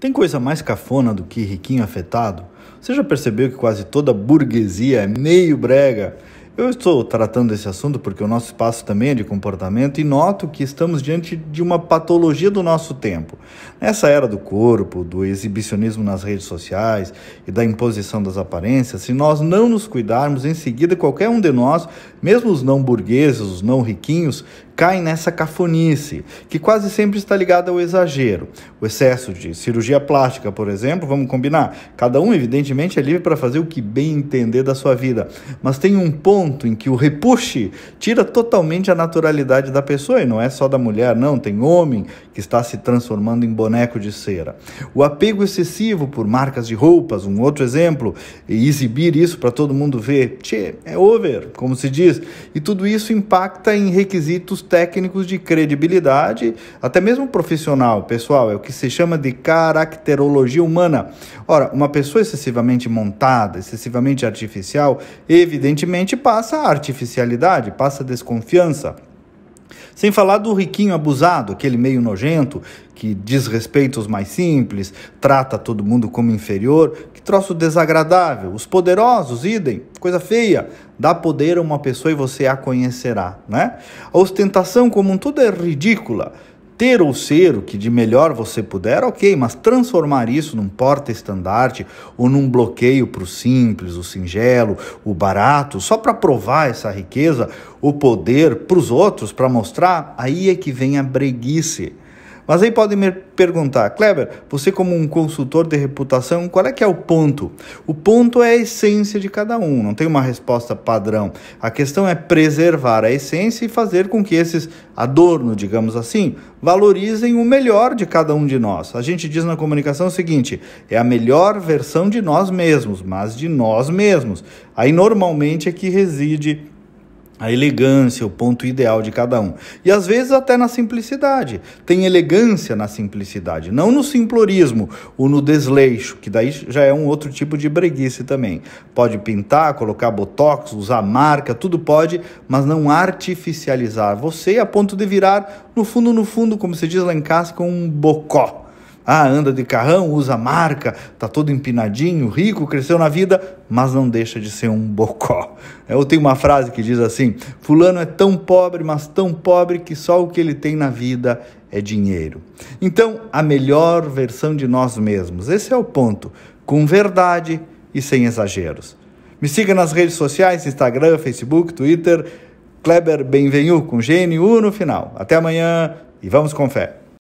Tem coisa mais cafona do que riquinho afetado? Você já percebeu que quase toda burguesia é meio brega? Eu estou tratando desse assunto porque o nosso espaço também é de comportamento e noto que estamos diante de uma patologia do nosso tempo. Nessa era do corpo, do exibicionismo nas redes sociais e da imposição das aparências, se nós não nos cuidarmos, em seguida qualquer um de nós, mesmo os não burgueses, os não riquinhos, caem nessa cafonice, que quase sempre está ligada ao exagero. O excesso de cirurgia plástica, por exemplo, vamos combinar. Cada um, evidentemente, é livre para fazer o que bem entender da sua vida, mas tem um ponto em que o repuxe tira totalmente a naturalidade da pessoa, e não é só da mulher, não, tem homem que está se transformando em boneco de cera. O apego excessivo por marcas de roupas, um outro exemplo, e exibir isso para todo mundo ver, tchê, é over, como se diz, e tudo isso impacta em requisitos técnicos de credibilidade, até mesmo profissional, pessoal, é o que se chama de caracterologia humana. Ora, uma pessoa excessivamente montada, excessivamente artificial, evidentemente passa a artificialidade, passa a desconfiança. Sem falar do riquinho abusado, aquele meio nojento que desrespeita os mais simples, trata todo mundo como inferior, que troço desagradável. Os poderosos, idem, coisa feia. Dá poder a uma pessoa e você a conhecerá, né? A ostentação como um todo é ridícula ter ou ser o que de melhor você puder, ok, mas transformar isso num porta-estandarte ou num bloqueio para o simples, o singelo, o barato, só para provar essa riqueza, o poder para os outros, para mostrar, aí é que vem a breguice. Mas aí podem me perguntar, Kleber, você como um consultor de reputação, qual é que é o ponto? O ponto é a essência de cada um, não tem uma resposta padrão. A questão é preservar a essência e fazer com que esses adorno, digamos assim, valorizem o melhor de cada um de nós. A gente diz na comunicação o seguinte: é a melhor versão de nós mesmos, mas de nós mesmos. Aí normalmente é que reside a elegância, o ponto ideal de cada um. E às vezes até na simplicidade. Tem elegância na simplicidade, não no simplorismo ou no desleixo, que daí já é um outro tipo de breguice também. Pode pintar, colocar botox, usar marca, tudo pode, mas não artificializar você a ponto de virar, no fundo, no fundo, como se diz lá em casa, com um bocó ah, anda de carrão, usa marca, tá todo empinadinho, rico, cresceu na vida, mas não deixa de ser um bocó. É, eu tenho uma frase que diz assim: Fulano é tão pobre, mas tão pobre que só o que ele tem na vida é dinheiro. Então, a melhor versão de nós mesmos. Esse é o ponto. Com verdade e sem exageros. Me siga nas redes sociais: Instagram, Facebook, Twitter. Kleber bem-vindo com GNU no final. Até amanhã e vamos com fé.